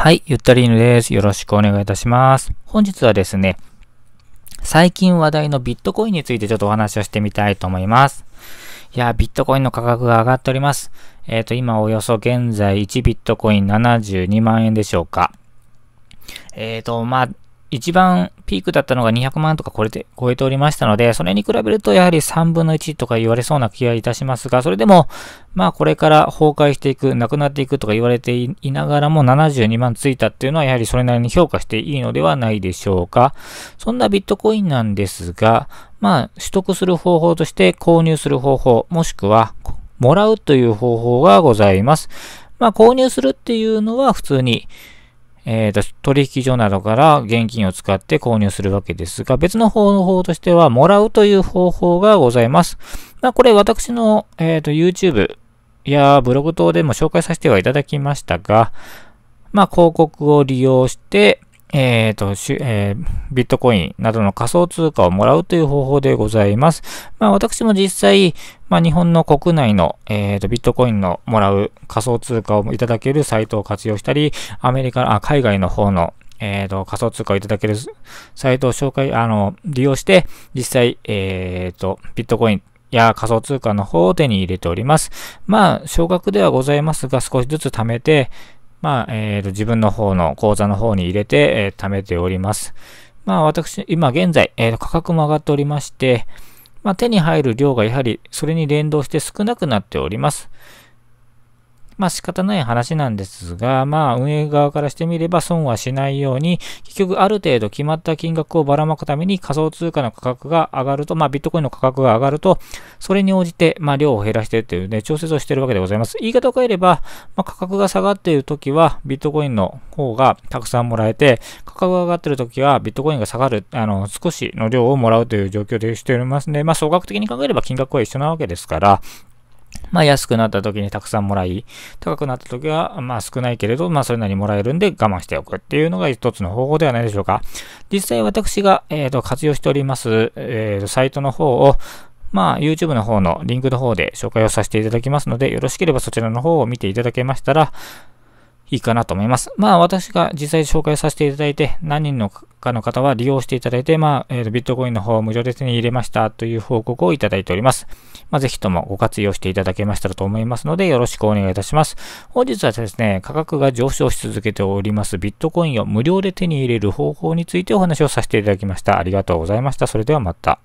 はい、ゆったりぬです。よろしくお願いいたします。本日はですね、最近話題のビットコインについてちょっとお話をしてみたいと思います。いや、ビットコインの価格が上がっております。えっ、ー、と、今およそ現在1ビットコイン72万円でしょうか。えっ、ー、と、まあ、一番ピークだったのが200万とか超えて、超えておりましたので、それに比べるとやはり3分の1とか言われそうな気がいたしますが、それでも、まあこれから崩壊していく、なくなっていくとか言われていながらも72万ついたっていうのはやはりそれなりに評価していいのではないでしょうか。そんなビットコインなんですが、まあ取得する方法として購入する方法、もしくはもらうという方法がございます。まあ購入するっていうのは普通に、えーと、取引所などから現金を使って購入するわけですが、別の方法としては、もらうという方法がございます。まあ、これ私の、えーと、と YouTube やブログ等でも紹介させてはいただきましたが、まあ、広告を利用して、えっ、ー、と、えー、ビットコインなどの仮想通貨をもらうという方法でございます。まあ私も実際、まあ日本の国内の、えっ、ー、と、ビットコインのもらう仮想通貨をいただけるサイトを活用したり、アメリカ、あ、海外の方の、えっ、と、仮想通貨をいただけるサイトを紹介、あの、利用して、実際、えっ、と、ビットコインや仮想通貨の方を手に入れております。まあ、少額ではございますが、少しずつ貯めて、まあ、えー、と自分の方の口座の方に入れて、えー、貯めております。まあ、私、今現在、えー、価格も上がっておりまして、まあ、手に入る量がやはりそれに連動して少なくなっております。まあ仕方ない話なんですが、まあ運営側からしてみれば損はしないように、結局ある程度決まった金額をばらまくために仮想通貨の価格が上がると、まあビットコインの価格が上がると、それに応じて、まあ量を減らしてっていうね、調節をしてるわけでございます。言い方を変えれば、まあ価格が下がっている時はビットコインの方がたくさんもらえて、価格が上がってる時はビットコインが下がる、あの、少しの量をもらうという状況でしておりますの、で、まあ総額的に考えれば金額は一緒なわけですから、まあ安くなった時にたくさんもらい、高くなった時はまあ少ないけれど、まあそれなりにもらえるんで我慢しておくっていうのが一つの方法ではないでしょうか。実際私が、えーと、活用しております、えーと、サイトの方をまあ、YouTube の方のリンクの方で紹介をさせていただきますので、よろしければそちらの方を見ていただけましたら、いいかなと思います。まあ私が実際紹介させていただいて、何人のかの方は利用していただいて、まあ、えー、ビットコインの方を無料で手に入れましたという報告をいただいております。まあ、ぜひともご活用していただけましたらと思いますので、よろしくお願いいたします。本日はですね、価格が上昇し続けておりますビットコインを無料で手に入れる方法についてお話をさせていただきました。ありがとうございました。それではまた。